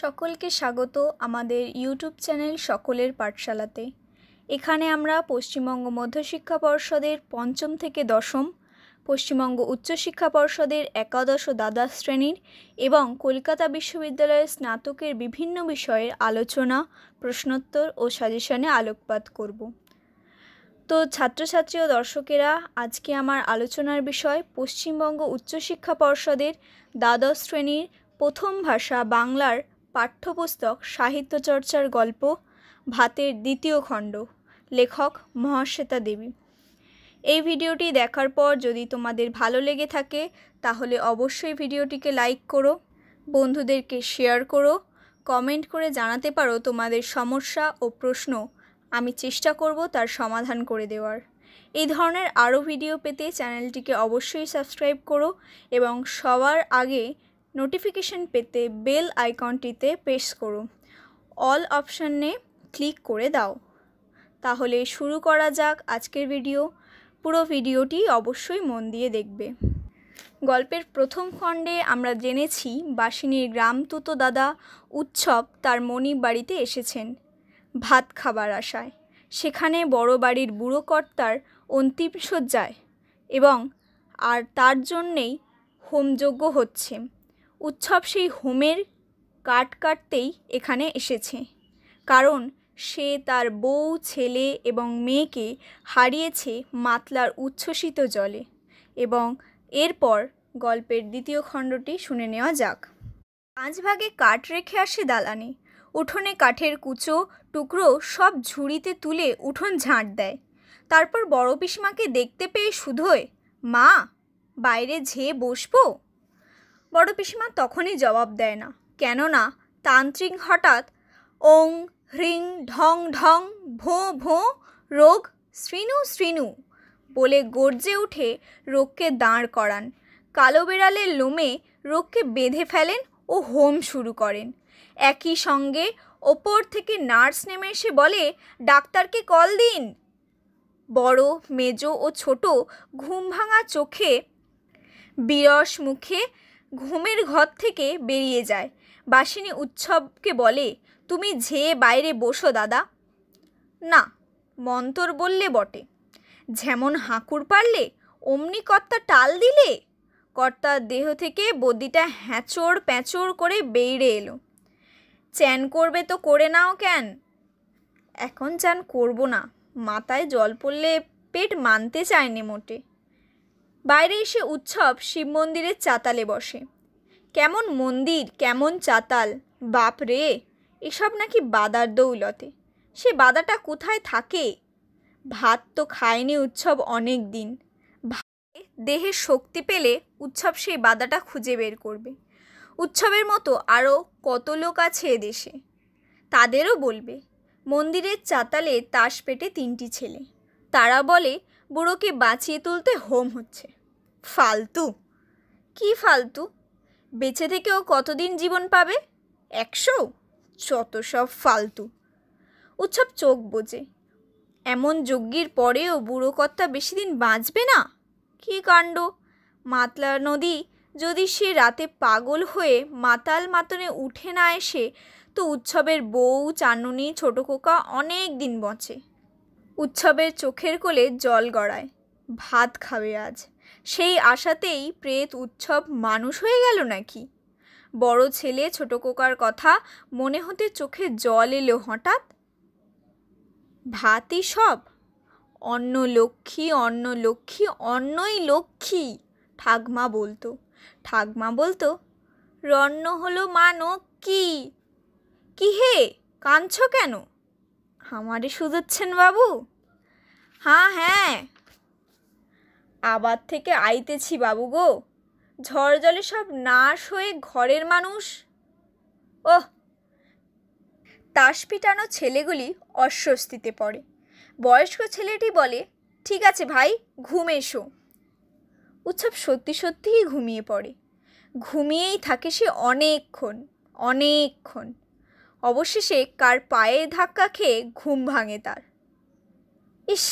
সকলকে স্বাগত আমাদের ইউটিউব চ্যানেল সকলের পাঠশালাতে এখানে আমরা পশ্চিমবঙ্গ মধ্যশিক্ষা পর্ষদের পঞ্চম থেকে দশম পশ্চিমবঙ্গ উচ্চশিক্ষা পর্ষদের একাদশ ও দ্বাদশ শ্রেণীর এবং কলকাতা বিশ্ববিদ্যালয়ের স্নাতকের বিভিন্ন বিষয়ের আলোচনা প্রশ্নোত্তর ও সাজেশনে আলোকপাত করব তো ছাত্রছাত্রী ও দর্শকেরা আজকে আমার আলোচনার বিষয় পশ্চিমবঙ্গ উচ্চশিক্ষা পর্ষদের দ্বাদশ শ্রেণীর প্রথম ভাষা বাংলার পাঠ্যপুস্তক সাহিত্যচর্চার গল্প ভাতের দ্বিতীয় খণ্ড লেখক মহাশ্বেতা দেবী এই ভিডিওটি দেখার পর যদি তোমাদের ভালো লেগে থাকে তাহলে অবশ্যই ভিডিওটিকে লাইক করো বন্ধুদেরকে শেয়ার করো কমেন্ট করে জানাতে পারো তোমাদের সমস্যা ও প্রশ্ন আমি চেষ্টা করব তার সমাধান করে দেওয়ার এই ধরনের আরও ভিডিও পেতে চ্যানেলটিকে অবশ্যই সাবস্ক্রাইব করো এবং সবার আগে নোটিফিকেশন পেতে বেল আইকনটিতে প্রেস করো অল অপশানে ক্লিক করে দাও তাহলে শুরু করা যাক আজকের ভিডিও পুরো ভিডিওটি অবশ্যই মন দিয়ে দেখবে গল্পের প্রথম খণ্ডে আমরা জেনেছি বাসিনীর গ্রাম তুতো দাদা উৎসব তার মনির বাড়িতে এসেছেন ভাত খাবার আশায় সেখানে বড় বাড়ির বুড়োকর্তার অন্তিম শয্যায় এবং আর তার জন্যেই হোমযোগ্য হচ্ছে উৎসব সেই হোমের কাট কাটতেই এখানে এসেছে কারণ সে তার বউ ছেলে এবং মেয়েকে হারিয়েছে মাতলার উচ্ছ্বসিত জলে এবং এরপর গল্পের দ্বিতীয় খণ্ডটি শুনে নেওয়া যাক পাঁচ ভাগে কাঠ রেখে আসে দালানে উঠোনে কাঠের কুচো টুকরো সব ঝুড়িতে তুলে উঠোন ঝাঁট দেয় তারপর বড় পিসিমাকে দেখতে পেয়ে শুধোয় মা বাইরে ঝেয়ে বসবো বড় পিসিমা তখনই জবাব দেয় না কেননা তান্ত্রিক হঠাৎ ওং হ্রিং ঢং ঢং ভো ভো রোগ শ্রীনু শ্রীনু বলে গর্জে উঠে রোগকে দাঁড় করান কালো বেড়ালের লোমে রোগকে বেঁধে ফেলেন ও হোম শুরু করেন একই সঙ্গে ওপর থেকে নার্স নেমে এসে বলে ডাক্তারকে কল দিন বড় মেজ ও ছোট ঘুম ভাঙা চোখে বিরস মুখে ঘুমের ঘর থেকে বেরিয়ে যায় বাসিনী উৎসবকে বলে তুমি ঝেয়ে বাইরে বসো দাদা না মন্তর বললে বটে যেমন হাঁকুর পারলে অমনি কর্তা টাল দিলে কর্তার দেহ থেকে বদিটা হ্যাঁচড় প্যাঁচড় করে বেড়ে এলো চ্যান করবে তো করে নাও কেন এখন চান করব না মাথায় জল পড়লে পেট মানতে চায়নি মোটে বাইরে এসে উৎসব শিব মন্দিরের চাতালে বসে কেমন মন্দির কেমন চাতাল বাপ রে এসব নাকি বাদার দৌলতে সে বাদাটা কোথায় থাকে ভাত তো খায়নি উৎসব অনেক দিন দেহে শক্তি পেলে উৎসব সেই বাদাটা খুঁজে বের করবে উৎসবের মতো আরও কত লোক আছে এদেশে তাদেরও বলবে মন্দিরের চাতালে তাস পেটে তিনটি ছেলে তারা বলে বুড়োকে বাঁচিয়ে তুলতে হোম হচ্ছে ফালতু কি ফালতু বেঁচে থেকেও কতদিন জীবন পাবে একশো যত সব ফালতু উৎসব চোখ বোঝে এমন যজ্ঞের পরেও বুড়ো কর্তা বেশি দিন বাঁচবে না কি কাণ্ড মাতলা নদী যদি সে রাতে পাগল হয়ে মাতাল মাতনে উঠে না এসে তো উৎসবের বউ চাননি ছোটো খোকা অনেক দিন বঁচে উৎসবের চোখের কোলে জল গড়ায় ভাত খাবে আজ সেই আশাতেই প্রেত উৎসব মানুষ হয়ে গেল নাকি বড় ছেলে ছোট কোকার কথা মনে হতে চোখে জল এলো হঠাৎ ভাতই সব অন্য লক্ষ্মী অন্য লক্ষ্মী অন্নই লক্ষ্মী ঠাকমা বলতো ঠাকমা বলতো রন্ন হলো মানো কি কি হে কাঁদছ কেন আমারে শুধোচ্ছেন বাবু হ্যাঁ হ্যাঁ আবার থেকে আইতেছি বাবু গো ঝড় জলে সব নাশ হয়ে ঘরের মানুষ ওহ তাস পিটানো ছেলেগুলি অস্বস্তিতে পড়ে বয়স্ক ছেলেটি বলে ঠিক আছে ভাই ঘুম এসো উৎসব সত্যি সত্যিই ঘুমিয়ে পড়ে ঘুমিয়েই থাকে সে অনেকক্ষণ অনেকক্ষণ অবশেষে কার পায়ে ধাক্কা খেয়ে ঘুম ভাঙে তার ইস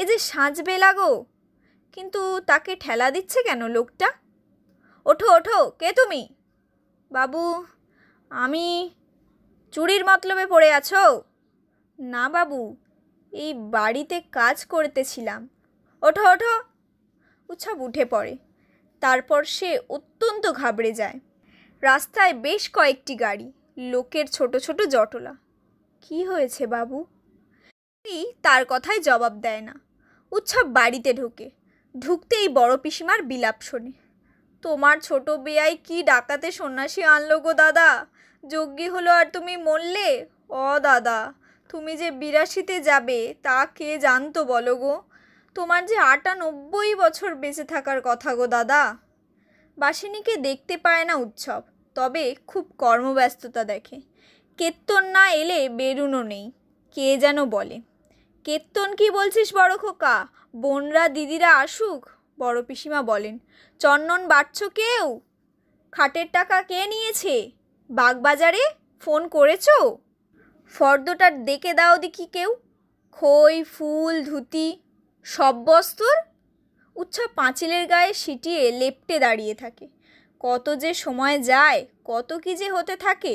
এ যে সাঁচবে লাগো কিন্তু তাকে ঠেলা দিচ্ছে কেন লোকটা ওঠো ওঠো কে তুমি বাবু আমি চুরির মতলবে পড়ে আছো না বাবু এই বাড়িতে কাজ করতেছিলাম ওঠো ওঠো উৎসব উঠে পড়ে তারপর সে অত্যন্ত ঘাবড়ে যায় রাস্তায় বেশ কয়েকটি গাড়ি লোকের ছোট ছোট জটলা কি হয়েছে বাবু তিনি তার কথায় জবাব দেয় না উৎসব বাড়িতে ঢোকে ঢুকতেই বড় পিসিমার বিলাপ শোনে তোমার ছোট বেয়াই কি ডাকাতে সন্ন্যাসী আনলো গো দাদা যজ্ঞী হলো আর তুমি মরলে অ দাদা তুমি যে বিরাশিতে যাবে তা কে জানতো বলো গো তোমার যে আটানব্বই বছর বেঁচে থাকার কথা গো দাদা বাসিনীকে দেখতে পায় না উৎসব তবে খুব কর্মব্যস্ততা দেখে কেত্তন না এলে বেরুনও নেই কে যেন বলে কেত্তন কি বলছিস বড় খোকা বোনরা দিদিরা আসুক বড় পিসিমা বলেন চন্দন বাড়ছ কেউ খাটের টাকা কে নিয়েছে বাগবাজারে ফোন করেছ ফর্দটা ডেকে দাও দেখি কেউ খই ফুল ধুতি সব বস্তুর উচ্ছা পাঁচিলের গায়ে সিটিয়ে লেপটে দাঁড়িয়ে থাকে কত যে সময় যায় কত কি যে হতে থাকে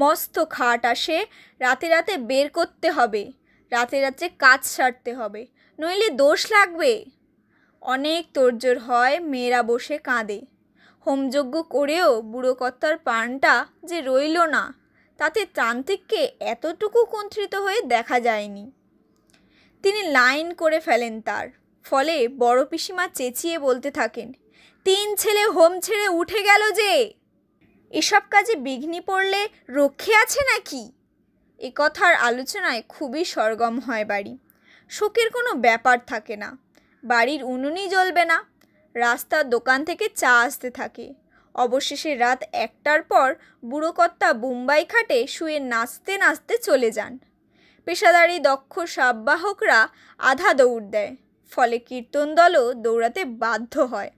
মস্ত খাট আসে রাতে রাতে বের করতে হবে রাতে রাত্রে কাজ সারতে হবে নইলে দোষ লাগবে অনেক তোরজোর হয় মেয়েরা বসে কাঁদে হোমযজ্ঞ করেও বুড়োকর্তার পানটা যে রইল না তাতে তান্ত্রিককে এতটুকু কুণ্ঠিত হয়ে দেখা যায়নি তিনি লাইন করে ফেলেন তার ফলে বড় পিসিমা চেঁচিয়ে বলতে থাকেন তিন ছেলে হোম ছেড়ে উঠে গেল যে এসব কাজে বিঘ্নি পড়লে রক্ষে আছে নাকি এ কথার আলোচনায় খুবই সরগম হয় বাড়ি শোকের কোনো ব্যাপার থাকে না বাড়ির উনুনই জ্বলবে না রাস্তার দোকান থেকে চা আসতে থাকে অবশেষে রাত একটার পর বুড়োকর্তা বুম্বাই খাটে শুয়ে নাচতে নাচতে চলে যান পেশাদারি দক্ষ সাববাহকরা আধা দৌড় দেয় ফলে কীর্তন দলও দৌড়াতে বাধ্য হয়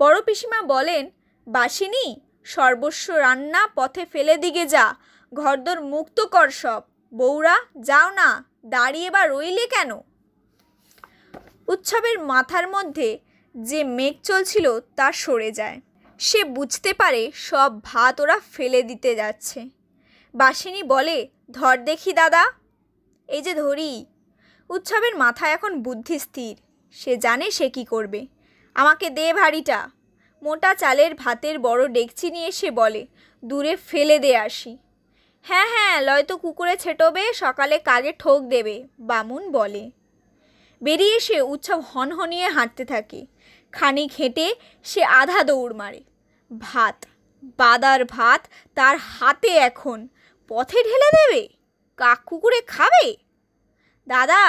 বড় পিসিমা বলেন বাসিনী সর্বস্ব রান্না পথে ফেলে দিকে যা ঘরদোর মুক্ত কর সব বউরা যাও না দাঁড়িয়ে বা রইলে কেন উৎসবের মাথার মধ্যে যে মেঘ চলছিল তা সরে যায় সে বুঝতে পারে সব ভাত ওরা ফেলে দিতে যাচ্ছে বাসিনী বলে ধর দেখি দাদা এই যে ধরি উৎসবের মাথা এখন বুদ্ধি স্থির সে জানে সে কি করবে আমাকে দে ভারিটা মোটা চালের ভাতের বড় ডেকচি নিয়ে সে বলে দূরে ফেলে দে আসি হ্যাঁ হ্যাঁ তো কুকুরে ছেটোবে সকালে কাজে ঠোক দেবে বামুন বলে বেরিয়ে সে উৎসব হনহনিয়ে হাঁটতে থাকে খানিক হেঁটে সে আধা দৌড় মারে ভাত বাদার ভাত তার হাতে এখন পথে ঢেলে দেবে কাক কুকুরে খাবে দাদা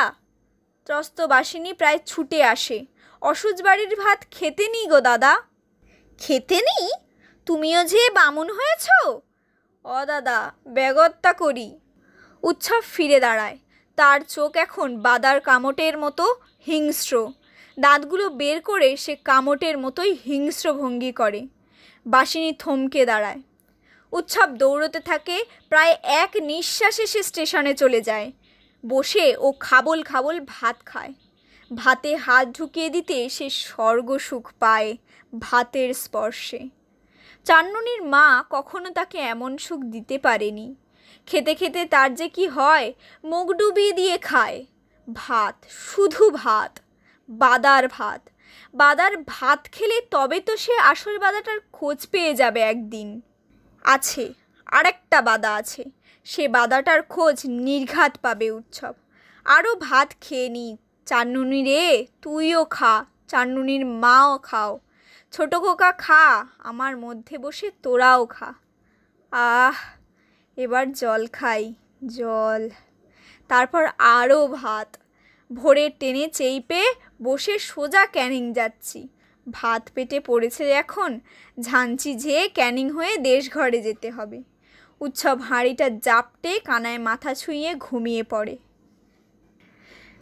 ত্রস্তবাসিনী প্রায় ছুটে আসে অসুজ বাড়ির ভাত খেতে নি গো দাদা খেতে নি তুমিও যে বামুন হয়েছো অ দাদা ব্যাগত্যা করি উৎসব ফিরে দাঁড়ায় তার চোখ এখন বাদার কামটের মতো হিংস্র দাঁতগুলো বের করে সে কামটের মতোই হিংস্র ভঙ্গি করে বাসিনী থমকে দাঁড়ায় উৎসব দৌড়তে থাকে প্রায় এক নিঃশ্বাসে সে স্টেশনে চলে যায় বসে ও খাবল খাবল ভাত খায় ভাতে হাত ঢুকিয়ে দিতে সে স্বর্গ সুখ পায় ভাতের স্পর্শে চান্ননির মা কখনো তাকে এমন সুখ দিতে পারেনি খেতে খেতে তার যে কি হয় মুখ ডুবিয়ে দিয়ে খায় ভাত শুধু ভাত বাদার ভাত বাদার ভাত খেলে তবে তো সে আসল বাদাটার খোঁজ পেয়ে যাবে একদিন আছে আরেকটা বাদা আছে সে বাদাটার খোঁজ নির্ঘাত পাবে উৎসব আরও ভাত খেয়ে নি চান্নুনি রে তুইও খা চান্নুনির মাও খাও ছোটো খোকা খা আমার মধ্যে বসে তোরাও খা আহ এবার জল খাই জল তারপর আরও ভাত ভোরে টেনে চেইপে বসে সোজা ক্যানিং যাচ্ছি ভাত পেটে পড়েছে এখন ঝাঁচি ঝেয়ে ক্যানিং হয়ে দেশ ঘরে যেতে হবে উৎসব হাঁড়িটা জাপটে কানায় মাথা ছুঁয়ে ঘুমিয়ে পড়ে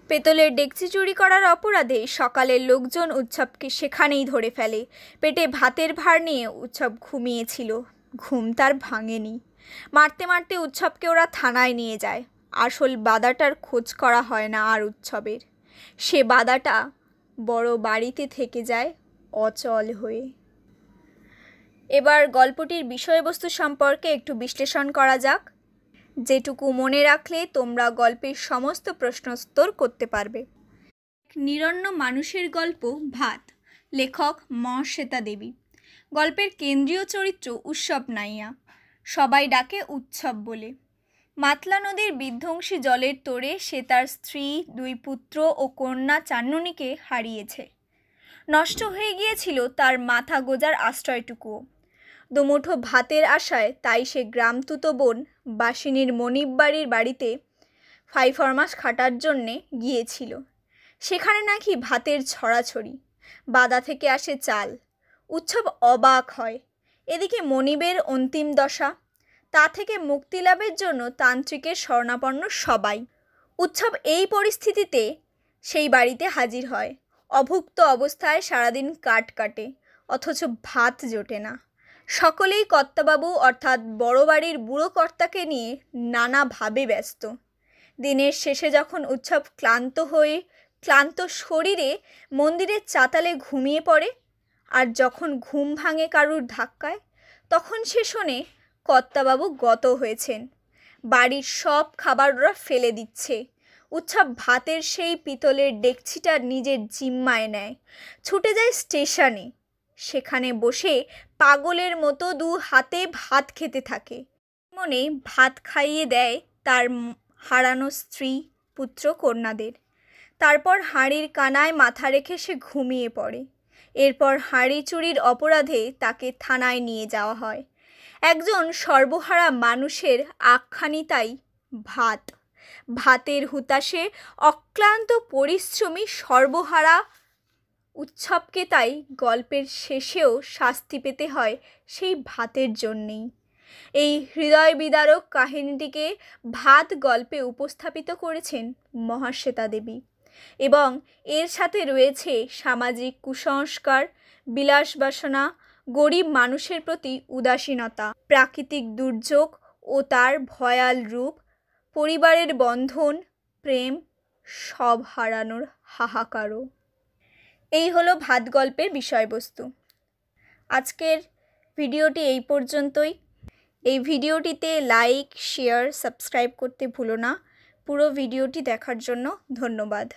পেতলের ডেকচি চুরি করার অপরাধে সকালের লোকজন উৎসবকে সেখানেই ধরে ফেলে পেটে ভাতের ভার নিয়ে উৎসব ঘুমিয়েছিল ঘুম তার ভাঙেনি মারতে মারতে উৎসবকে ওরা থানায় নিয়ে যায় আসল বাদাটার খোঁজ করা হয় না আর উৎসবের সে বাদাটা বড় বাড়িতে থেকে যায় অচল হয়ে এবার গল্পটির বিষয়বস্তু সম্পর্কে একটু বিশ্লেষণ করা যাক যেটুকু মনে রাখলে তোমরা গল্পের সমস্ত প্রশ্নোত্তর করতে পারবে নিরন্ন মানুষের গল্প ভাত লেখক মহাশ্বেতা দেবী গল্পের কেন্দ্রীয় চরিত্র উৎসব নাইয়া সবাই ডাকে উৎসব বলে মাতলা নদীর বিধ্বংসী জলের তোরে সে তার স্ত্রী দুই পুত্র ও কন্যা চান্ননীকে হারিয়েছে নষ্ট হয়ে গিয়েছিল তার মাথা গোজার আশ্রয়টুকুও দুমুঠো ভাতের আশায় তাই সে গ্রামতুতো বোন বাসিনীর মনিব বাড়ির বাড়িতে ফাইফরমাস খাটার জন্যে গিয়েছিল সেখানে নাকি ভাতের ছড়াছড়ি বাদা থেকে আসে চাল উৎসব অবাক হয় এদিকে মনিবের অন্তিম দশা তা থেকে মুক্তি লাভের জন্য তান্ত্রিকের স্বর্ণাপন্ন সবাই উৎসব এই পরিস্থিতিতে সেই বাড়িতে হাজির হয় অভুক্ত অবস্থায় সারাদিন কাট কাটে অথচ ভাত জোটে না সকলেই কর্তাবাবু অর্থাৎ বড় বাড়ির বুড়ো কর্তাকে নিয়ে নানাভাবে ব্যস্ত দিনের শেষে যখন উৎসব ক্লান্ত হয়ে ক্লান্ত শরীরে মন্দিরের চাতালে ঘুমিয়ে পড়ে আর যখন ঘুম ভাঙে কারুর ধাক্কায় তখন সে শোনে কর্তাবাবু গত হয়েছেন বাড়ির সব খাবাররা ফেলে দিচ্ছে উৎসব ভাতের সেই পিতলের ডেকচিটা নিজের জিম্মায় নেয় ছুটে যায় স্টেশনে সেখানে বসে পাগলের মতো দু হাতে ভাত খেতে থাকে মনে ভাত খাইয়ে দেয় তার হারানো স্ত্রী পুত্র কন্যাদের তারপর হাঁড়ির কানায় মাথা রেখে সে ঘুমিয়ে পড়ে এরপর হাঁড়ি চুরির অপরাধে তাকে থানায় নিয়ে যাওয়া হয় একজন সর্বহারা মানুষের আখ্যানি তাই ভাত ভাতের হুতাশে অক্লান্ত পরিশ্রমী সর্বহারা উৎসবকে তাই গল্পের শেষেও শাস্তি পেতে হয় সেই ভাতের জন্যেই এই হৃদয় বিদারক কাহিনীটিকে ভাত গল্পে উপস্থাপিত করেছেন মহাশ্বেতা দেবী এবং এর সাথে রয়েছে সামাজিক কুসংস্কার বিলাস বাসনা গরিব মানুষের প্রতি উদাসীনতা প্রাকৃতিক দুর্যোগ ও তার ভয়াল রূপ পরিবারের বন্ধন প্রেম সব হারানোর হাহাকারও এই হলো ভাত গল্পের বিষয়বস্তু আজকের ভিডিওটি এই পর্যন্তই এই ভিডিওটিতে লাইক শেয়ার সাবস্ক্রাইব করতে ভুলো না পুরো ভিডিওটি দেখার জন্য ধন্যবাদ